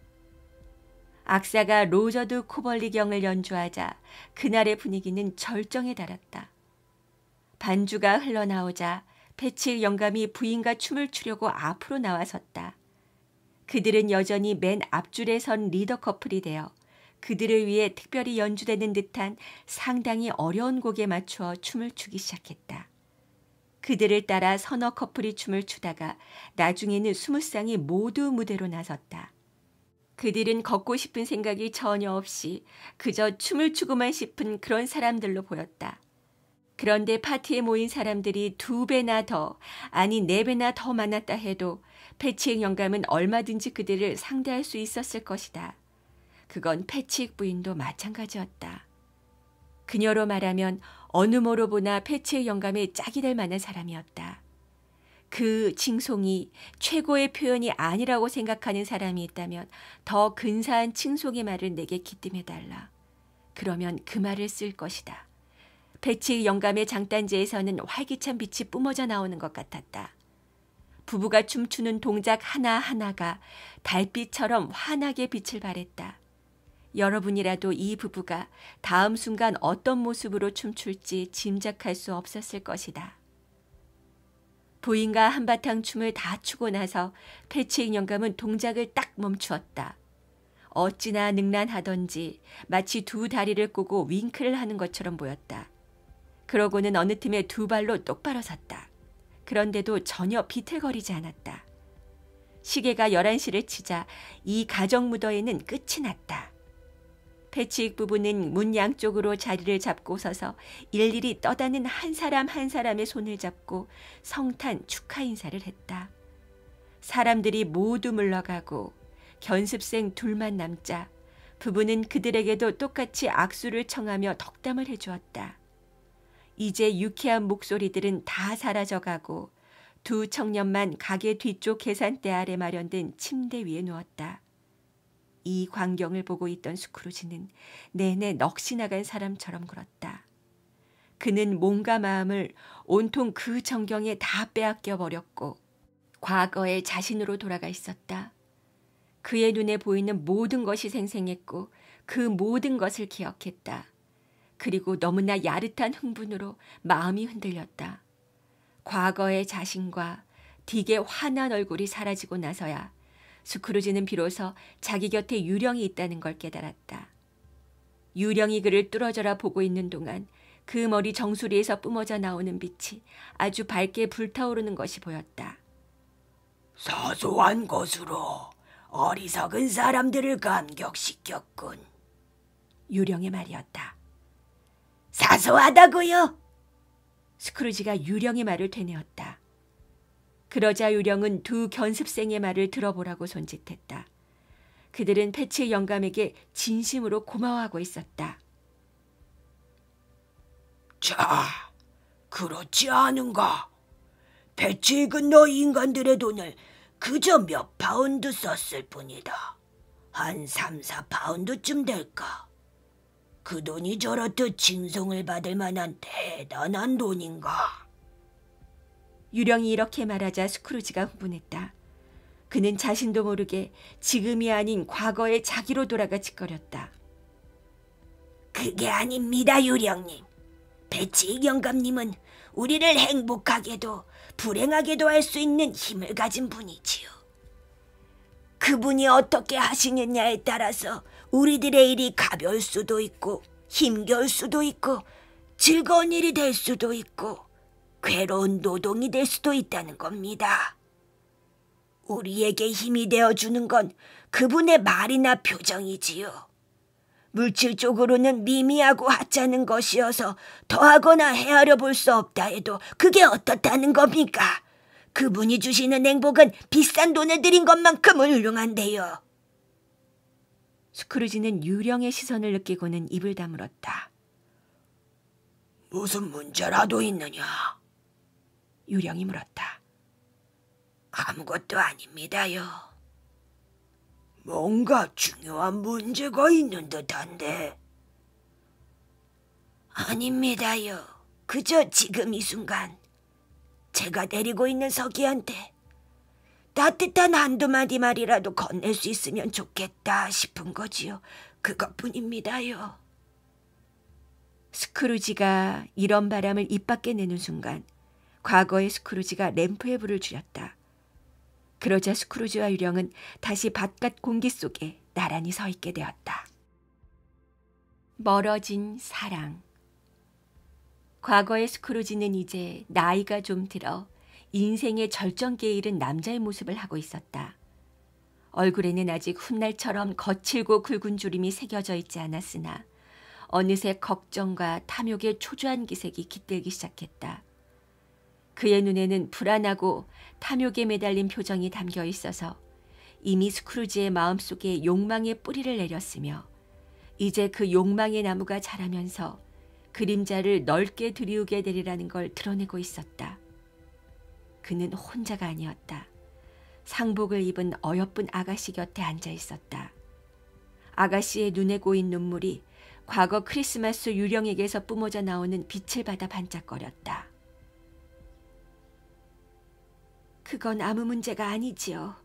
악사가 로저드 코벌리경을 연주하자 그날의 분위기는 절정에 달았다. 반주가 흘러나오자 패치 영감이 부인과 춤을 추려고 앞으로 나와섰다. 그들은 여전히 맨 앞줄에 선 리더 커플이 되어 그들을 위해 특별히 연주되는 듯한 상당히 어려운 곡에 맞춰 춤을 추기 시작했다. 그들을 따라 서너 커플이 춤을 추다가 나중에는 스무 쌍이 모두 무대로 나섰다. 그들은 걷고 싶은 생각이 전혀 없이 그저 춤을 추고만 싶은 그런 사람들로 보였다. 그런데 파티에 모인 사람들이 두 배나 더, 아니 네 배나 더 많았다 해도 패치의 영감은 얼마든지 그들을 상대할 수 있었을 것이다. 그건 패치익 부인도 마찬가지였다. 그녀로 말하면 어느 모로 보나 패치의 영감에 짝이 될 만한 사람이었다. 그 칭송이 최고의 표현이 아니라고 생각하는 사람이 있다면 더 근사한 칭송의 말을 내게 기뜸해달라. 그러면 그 말을 쓸 것이다. 패치의 영감의 장단지에서는 활기찬 빛이 뿜어져 나오는 것 같았다. 부부가 춤추는 동작 하나하나가 달빛처럼 환하게 빛을 발했다. 여러분이라도 이 부부가 다음 순간 어떤 모습으로 춤출지 짐작할 수 없었을 것이다. 부인과 한바탕 춤을 다 추고 나서 패치인 영감은 동작을 딱 멈추었다. 어찌나 능란하던지 마치 두 다리를 꼬고 윙크를 하는 것처럼 보였다. 그러고는 어느 틈에 두 발로 똑바로 섰다. 그런데도 전혀 비틀거리지 않았다. 시계가 11시를 치자 이 가정 무더에는 끝이 났다. 패치익 부부는 문 양쪽으로 자리를 잡고 서서 일일이 떠다는 니한 사람 한 사람의 손을 잡고 성탄 축하 인사를 했다. 사람들이 모두 물러가고 견습생 둘만 남자 부부는 그들에게도 똑같이 악수를 청하며 덕담을 해주었다. 이제 유쾌한 목소리들은 다 사라져가고 두 청년만 가게 뒤쪽 계산대 아래 마련된 침대 위에 누웠다. 이 광경을 보고 있던 스크루지는 내내 넋이 나간 사람처럼 굴었다. 그는 몸과 마음을 온통 그 전경에 다 빼앗겨 버렸고 과거의 자신으로 돌아가 있었다. 그의 눈에 보이는 모든 것이 생생했고 그 모든 것을 기억했다. 그리고 너무나 야릇한 흥분으로 마음이 흔들렸다. 과거의 자신과 딕의 환한 얼굴이 사라지고 나서야 스크루지는 비로소 자기 곁에 유령이 있다는 걸 깨달았다. 유령이 그를 뚫어져라 보고 있는 동안 그 머리 정수리에서 뿜어져 나오는 빛이 아주 밝게 불타오르는 것이 보였다. 사소한 것으로 어리석은 사람들을 감격시켰군. 유령의 말이었다. 사소하다고요? 스크루지가 유령의 말을 되뇌었다. 그러자 유령은 두 견습생의 말을 들어보라고 손짓했다. 그들은 패치 의 영감에게 진심으로 고마워하고 있었다. 자, 그렇지 않은가? 패치익은너 그 인간들의 돈을 그저 몇 파운드 썼을 뿐이다. 한 3, 4파운드쯤 될까? 그 돈이 저렇듯 징송을 받을 만한 대단한 돈인가? 유령이 이렇게 말하자 스크루지가 흥분했다. 그는 자신도 모르게 지금이 아닌 과거의 자기로 돌아가 짓거렸다. 그게 아닙니다, 유령님. 배치 경감님은 우리를 행복하게도 불행하게도 할 수 있는 힘을 가진 분이지요. 그분이 어떻게 하시느냐에 따라서 우리들의 일이 가벼울 수도 있고 힘겨울 수도 있고 즐거운 일이 될 수도 있고 괴로운 노동이 될 수도 있다는 겁니다. 우리에게 힘이 되어주는 건 그분의 말이나 표정이지요. 물질적으로는 미미하고 하찮은 것이어서 더하거나 헤아려 볼 수 없다 해도 그게 어떻다는 겁니까? 그분이 주시는 행복은 비싼 돈을 들인 것만큼 훌륭한데요. 스크루지는 유령의 시선을 느끼고는 입을 다물었다. 무슨 문제라도 있느냐? 유령이 물었다. 아무것도 아닙니다요. 뭔가 중요한 문제가 있는 듯한데. 아닙니다요. 그저 지금 이 순간 제가 데리고 있는 서기한테 따뜻한 한두 마디 말이라도 건넬 수 있으면 좋겠다 싶은 거지요. 그것뿐입니다요. 스크루지가 이런 바람을 입 밖에 내는 순간 과거의 스크루지가 램프에 불을 줄였다. 그러자 스크루지와 유령은 다시 바깥 공기 속에 나란히 서 있게 되었다. 멀어진 사랑. 과거의 스크루지는 이제 나이가 좀 들어 인생의 절정기에 이른 남자의 모습을 하고 있었다. 얼굴에는 아직 훗날처럼 거칠고 굵은 주름이 새겨져 있지 않았으나 어느새 걱정과 탐욕의 초조한 기색이 깃들기 시작했다. 그의 눈에는 불안하고 탐욕에 매달린 표정이 담겨 있어서 이미 스크루지의 마음속에 욕망의 뿌리를 내렸으며 이제 그 욕망의 나무가 자라면서 그림자를 넓게 들이우게 되리라는 걸 드러내고 있었다. 그는 혼자가 아니었다. 상복을 입은 어여쁜 아가씨 곁에 앉아 있었다. 아가씨의 눈에 고인 눈물이 과거 크리스마스 유령에게서 뿜어져 나오는 빛을 받아 반짝거렸다. 그건 아무 문제가 아니지요.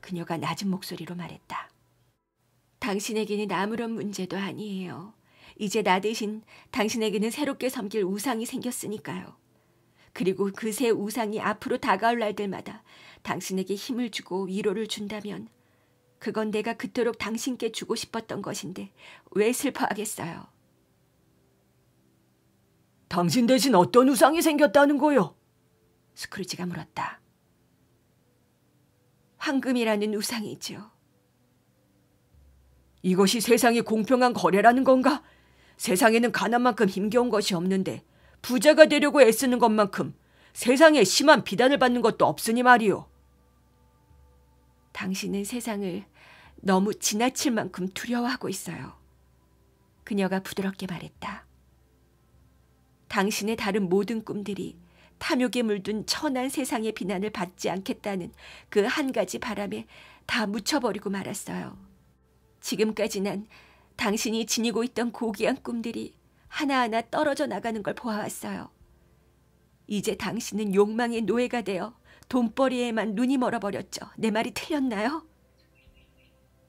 그녀가 낮은 목소리로 말했다. 당신에게는 아무런 문제도 아니에요. 이제 나 대신 당신에게는 새롭게 섬길 우상이 생겼으니까요. 그리고 그 새 우상이 앞으로 다가올 날들마다 당신에게 힘을 주고 위로를 준다면 그건 내가 그토록 당신께 주고 싶었던 것인데 왜 슬퍼하겠어요? 당신 대신 어떤 우상이 생겼다는 거요? 스크루지가 물었다. 황금이라는 우상이죠. 이것이 세상이 공평한 거래라는 건가? 세상에는 가난만큼 힘겨운 것이 없는데 부자가 되려고 애쓰는 것만큼 세상에 심한 비단을 받는 것도 없으니 말이오. 당신은 세상을 너무 지나칠 만큼 두려워하고 있어요. 그녀가 부드럽게 말했다. 당신의 다른 모든 꿈들이 탐욕에 물든 천한 세상의 비난을 받지 않겠다는 그 한 가지 바람에 다 묻혀버리고 말았어요. 지금까지 난 당신이 지니고 있던 고귀한 꿈들이 하나하나 떨어져 나가는 걸 보아왔어요. 이제 당신은 욕망의 노예가 되어 돈벌이에만 눈이 멀어버렸죠. 내 말이 틀렸나요?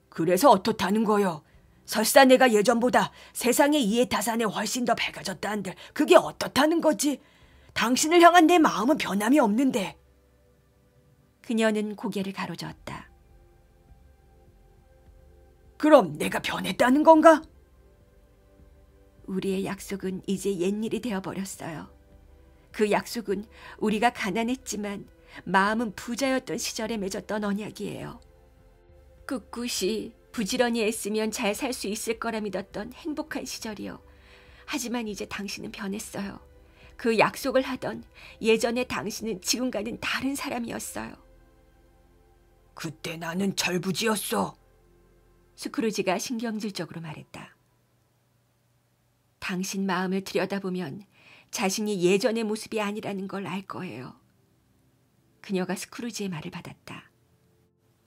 그래서 어떻다는 거요? 설사 내가 예전보다 세상의 이해 다산에 훨씬 더 밝아졌다 한들 그게 어떻다는 거지? 당신을 향한 내 마음은 변함이 없는데. 그녀는 고개를 가로저었다. 그럼 내가 변했다는 건가? 우리의 약속은 이제 옛일이 되어버렸어요. 그 약속은 우리가 가난했지만 마음은 부자였던 시절에 맺었던 언약이에요. 꿋꿋이 그 부지런히 애쓰면 잘 살 수 있을 거라 믿었던 행복한 시절이요. 하지만 이제 당신은 변했어요. 그 약속을 하던 예전의 당신은 지금과는 다른 사람이었어요. 그때 나는 절부지였어. 스크루지가 신경질적으로 말했다. 당신 마음을 들여다보면 자신이 예전의 모습이 아니라는 걸 알 거예요. 그녀가 스크루지의 말을 받았다.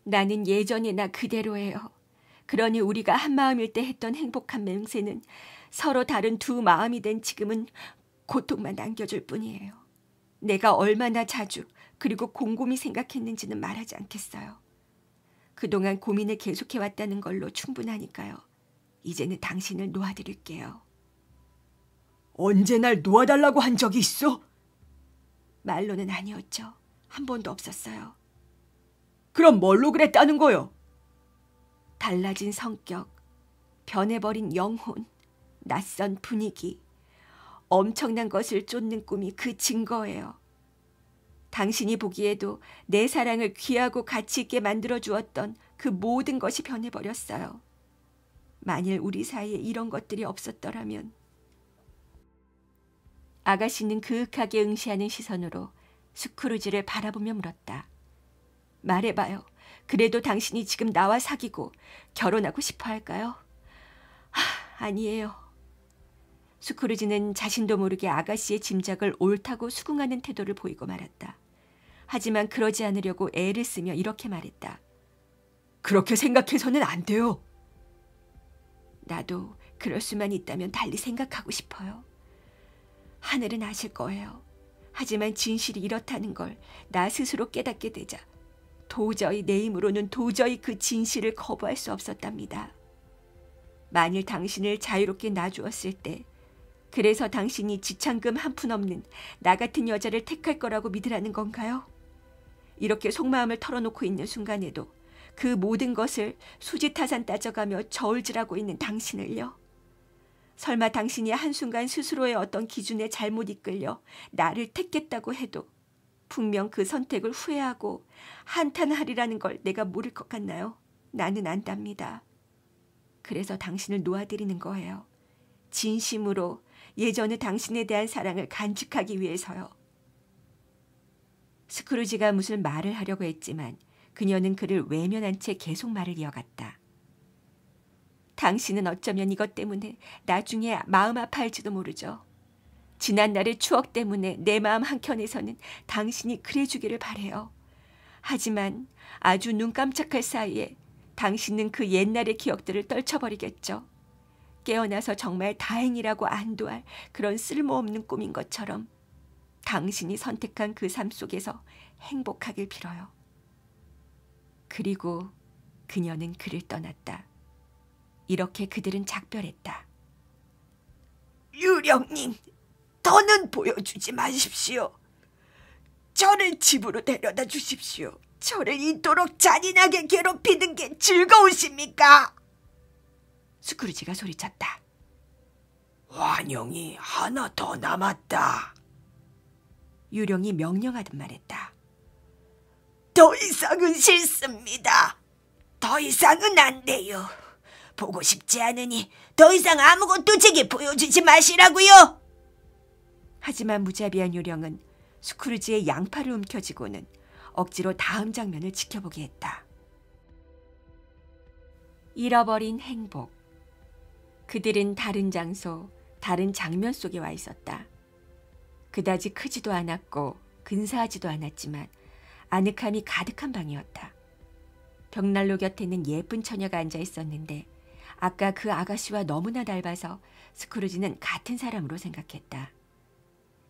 나는 예전의 나 그대로예요. 그러니 우리가 한 마음일 때 했던 행복한 맹세는 서로 다른 두 마음이 된 지금은 고통만 남겨줄 뿐이에요. 내가 얼마나 자주 그리고 곰곰이 생각했는지는 말하지 않겠어요. 그동안 고민을 계속해왔다는 걸로 충분하니까요. 이제는 당신을 놓아드릴게요. 언제 날 놓아달라고 한 적이 있어? 말로는 아니었죠. 한 번도 없었어요. 그럼 뭘로 그랬다는 거요? 달라진 성격, 변해버린 영혼, 낯선 분위기, 엄청난 것을 쫓는 꿈이 그 증거예요. 당신이 보기에도 내 사랑을 귀하고 가치 있게 만들어 주었던 그 모든 것이 변해버렸어요. 만일 우리 사이에 이런 것들이 없었더라면 아가씨는 그윽하게 응시하는 시선으로 스크루지를 바라보며 물었다. 말해봐요. 그래도 당신이 지금 나와 사귀고 결혼하고 싶어 할까요? 하, 아니에요. 스크루지는 자신도 모르게 아가씨의 짐작을 옳다고 수긍하는 태도를 보이고 말았다. 하지만 그러지 않으려고 애를 쓰며 이렇게 말했다. 그렇게 생각해서는 안 돼요. 나도 그럴 수만 있다면 달리 생각하고 싶어요. 하늘은 아실 거예요. 하지만 진실이 이렇다는 걸 나 스스로 깨닫게 되자 도저히 내 힘으로는 도저히 그 진실을 거부할 수 없었답니다. 만일 당신을 자유롭게 놔주었을 때 그래서 당신이 지참금 한 푼 없는 나 같은 여자를 택할 거라고 믿으라는 건가요? 이렇게 속마음을 털어놓고 있는 순간에도 그 모든 것을 수지타산 따져가며 저울질하고 있는 당신을요. 설마 당신이 한순간 스스로의 어떤 기준에 잘못 이끌려 나를 택겠다고 해도 분명 그 선택을 후회하고 한탄하리라는 걸 내가 모를 것 같나요? 나는 안답니다. 그래서 당신을 놓아드리는 거예요. 진심으로 예전의 당신에 대한 사랑을 간직하기 위해서요. 스크루지가 무슨 말을 하려고 했지만 그녀는 그를 외면한 채 계속 말을 이어갔다. 당신은 어쩌면 이것 때문에 나중에 마음 아파할지도 모르죠. 지난 날의 추억 때문에 내 마음 한켠에서는 당신이 그래주기를 바래요. 하지만 아주 눈 깜짝할 사이에 당신은 그 옛날의 기억들을 떨쳐버리겠죠. 깨어나서 정말 다행이라고 안도할 그런 쓸모없는 꿈인 것처럼 당신이 선택한 그 삶 속에서 행복하길 빌어요. 그리고 그녀는 그를 떠났다. 이렇게 그들은 작별했다. 유령님, 더는 보여주지 마십시오. 저를 집으로 데려다 주십시오. 저를 이토록 잔인하게 괴롭히는 게 즐거우십니까? 스크루지가 소리쳤다. 환영이 하나 더 남았다. 유령이 명령하듯 말했다. 더 이상은 싫습니다. 더 이상은 안 돼요. 보고 싶지 않으니 더 이상 아무것도 제게 보여주지 마시라고요. 하지만 무자비한 유령은 스크루지의 양팔을 움켜쥐고는 억지로 다음 장면을 지켜보게 했다. 잃어버린 행복 그들은 다른 장소, 다른 장면 속에 와 있었다. 그다지 크지도 않았고 근사하지도 않았지만 아늑함이 가득한 방이었다. 벽난로 곁에는 예쁜 처녀가 앉아 있었는데 아까 그 아가씨와 너무나 닮아서 스크루지는 같은 사람으로 생각했다.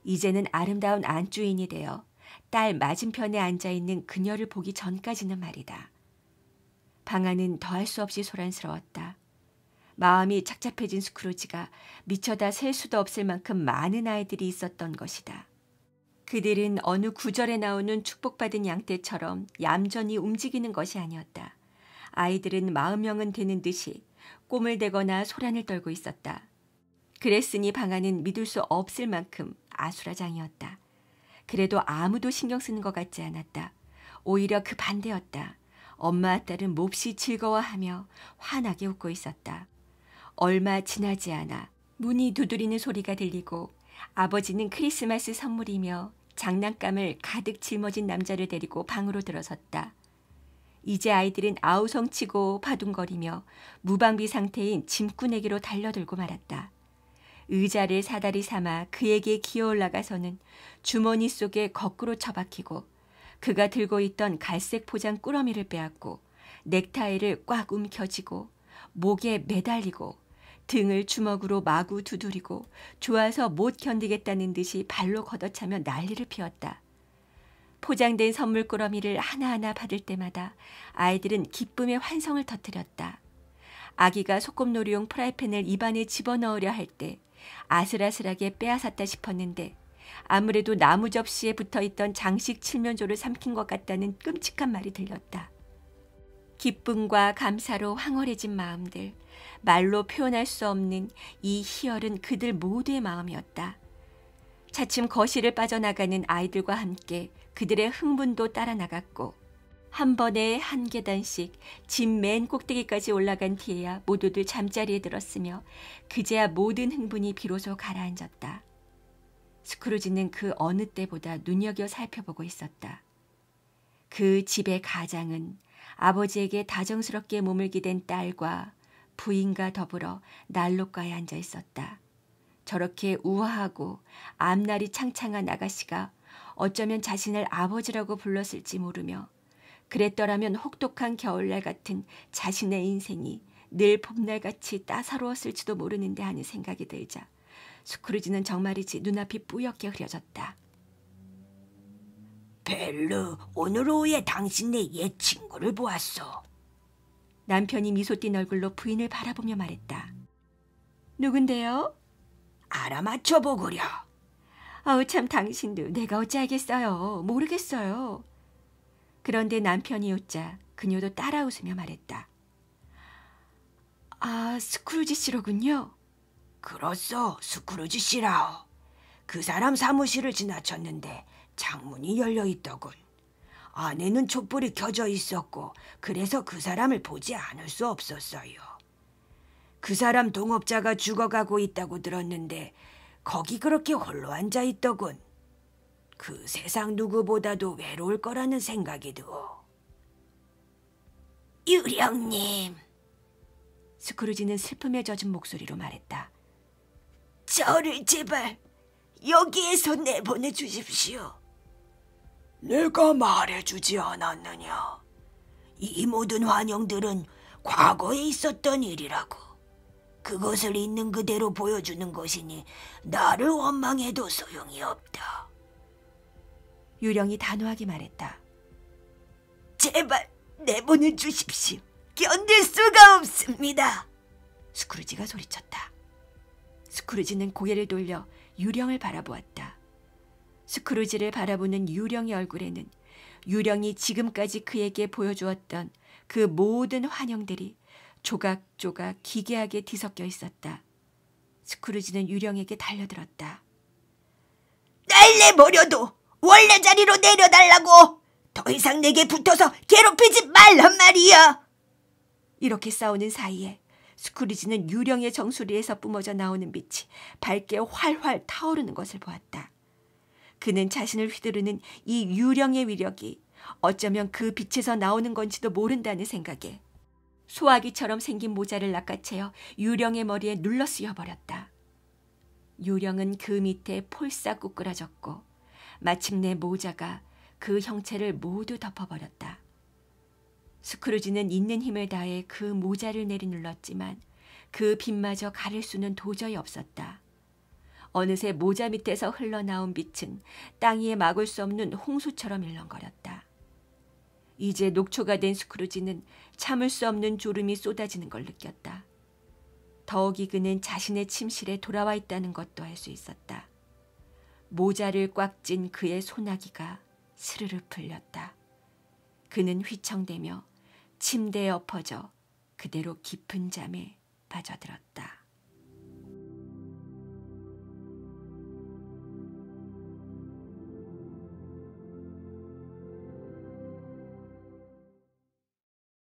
이제는 아름다운 안주인이 되어 딸 맞은편에 앉아 있는 그녀를 보기 전까지는 말이다. 방 안은 더할 수 없이 소란스러웠다. 마음이 착잡해진 스크루지가 미쳐다 셀 수도 없을 만큼 많은 아이들이 있었던 것이다. 그들은 어느 구절에 나오는 축복받은 양떼처럼 얌전히 움직이는 것이 아니었다. 아이들은 마음형은 되는 듯이 꿈을 대거나 소란을 떨고 있었다. 그랬으니 방안은 믿을 수 없을 만큼 아수라장이었다. 그래도 아무도 신경 쓰는 것 같지 않았다. 오히려 그 반대였다. 엄마 딸은 몹시 즐거워하며 환하게 웃고 있었다. 얼마 지나지 않아 문이 두드리는 소리가 들리고 아버지는 크리스마스 선물이며 장난감을 가득 짊어진 남자를 데리고 방으로 들어섰다. 이제 아이들은 아우성치고 바둥거리며 무방비 상태인 짐꾼에게로 달려들고 말았다. 의자를 사다리 삼아 그에게 기어 올라가서는 주머니 속에 거꾸로 처박히고 그가 들고 있던 갈색 포장 꾸러미를 빼앗고 넥타이를 꽉 움켜쥐고 목에 매달리고 등을 주먹으로 마구 두드리고 좋아서 못 견디겠다는 듯이 발로 걷어차며 난리를 피웠다. 포장된 선물 꾸러미를 하나하나 받을 때마다 아이들은 기쁨의 환성을 터뜨렸다. 아기가 소꿉놀이용 프라이팬을 입안에 집어넣으려 할 때 아슬아슬하게 빼앗았다 싶었는데 아무래도 나무 접시에 붙어 있던 장식 칠면조를 삼킨 것 같다는 끔찍한 말이 들렸다. 기쁨과 감사로 황홀해진 마음들, 말로 표현할 수 없는 이 희열은 그들 모두의 마음이었다. 차츰 거실을 빠져나가는 아이들과 함께 그들의 흥분도 따라 나갔고 한 번에 한 계단씩 집 맨 꼭대기까지 올라간 뒤에야 모두들 잠자리에 들었으며 그제야 모든 흥분이 비로소 가라앉았다. 스크루지는 그 어느 때보다 눈여겨 살펴보고 있었다. 그 집의 가장은 아버지에게 다정스럽게 몸을 기댄 딸과 부인과 더불어 난로가에 앉아 있었다. 저렇게 우아하고 앞날이 창창한 아가씨가 어쩌면 자신을 아버지라고 불렀을지 모르며 그랬더라면 혹독한 겨울날 같은 자신의 인생이 늘 봄날같이 따사로웠을지도 모르는데 하는 생각이 들자 스크루지는 정말이지 눈앞이 뿌옇게 흐려졌다. 벨르, 오늘 오후에 당신네 옛 친구를 보았어. 남편이 미소 띤 얼굴로 부인을 바라보며 말했다. 누군데요? 알아맞혀 보구려. 어우참 당신도 내가 어찌 알겠어요. 모르겠어요. 그런데 남편이 웃자 그녀도 따라 웃으며 말했다. 아, 스크루지 씨로군요. 그렇소, 스크루지 씨라오. 그 사람 사무실을 지나쳤는데 창문이 열려 있더군. 안에는 촛불이 켜져 있었고 그래서 그 사람을 보지 않을 수 없었어요. 그 사람 동업자가 죽어가고 있다고 들었는데 거기 그렇게 홀로 앉아 있더군. 그 세상 누구보다도 외로울 거라는 생각이 들어. 유령님. 스크루지는 슬픔에 젖은 목소리로 말했다. 저를 제발 여기에서 내보내 주십시오. 내가 말해주지 않았느냐? 이 모든 환영들은 과거에 있었던 일이라고. 그것을 있는 그대로 보여주는 것이니 나를 원망해도 소용이 없다. 유령이 단호하게 말했다. 제발 내보내 주십시오. 견딜 수가 없습니다. 스크루지가 소리쳤다. 스크루지는 고개를 돌려 유령을 바라보았다. 스크루지를 바라보는 유령의 얼굴에는 유령이 지금까지 그에게 보여주었던 그 모든 환영들이 조각조각 기괴하게 뒤섞여 있었다. 스크루지는 유령에게 달려들었다. 날내 버려도 원래 자리로 내려달라고! 더 이상 내게 붙어서 괴롭히지 말란 말이야! 이렇게 싸우는 사이에 스크루지는 유령의 정수리에서 뿜어져 나오는 빛이 밝게 활활 타오르는 것을 보았다. 그는 자신을 휘두르는 이 유령의 위력이 어쩌면 그 빛에서 나오는 건지도 모른다는 생각에 소화기처럼 생긴 모자를 낚아채어 유령의 머리에 눌러 쓰여버렸다. 유령은 그 밑에 폴싹 꾸꾸라졌고 마침내 모자가 그 형체를 모두 덮어버렸다. 스크루지는 있는 힘을 다해 그 모자를 내리눌렀지만 그 빛마저 가릴 수는 도저히 없었다. 어느새 모자 밑에서 흘러나온 빛은 땅 위에 막을 수 없는 홍수처럼 일렁거렸다. 이제 녹초가 된 스크루지는 참을 수 없는 졸음이 쏟아지는 걸 느꼈다. 더욱이 그는 자신의 침실에 돌아와 있다는 것도 알 수 있었다. 모자를 꽉 찐 그의 소나기가 스르르 풀렸다. 그는 휘청대며 침대에 엎어져 그대로 깊은 잠에 빠져들었다.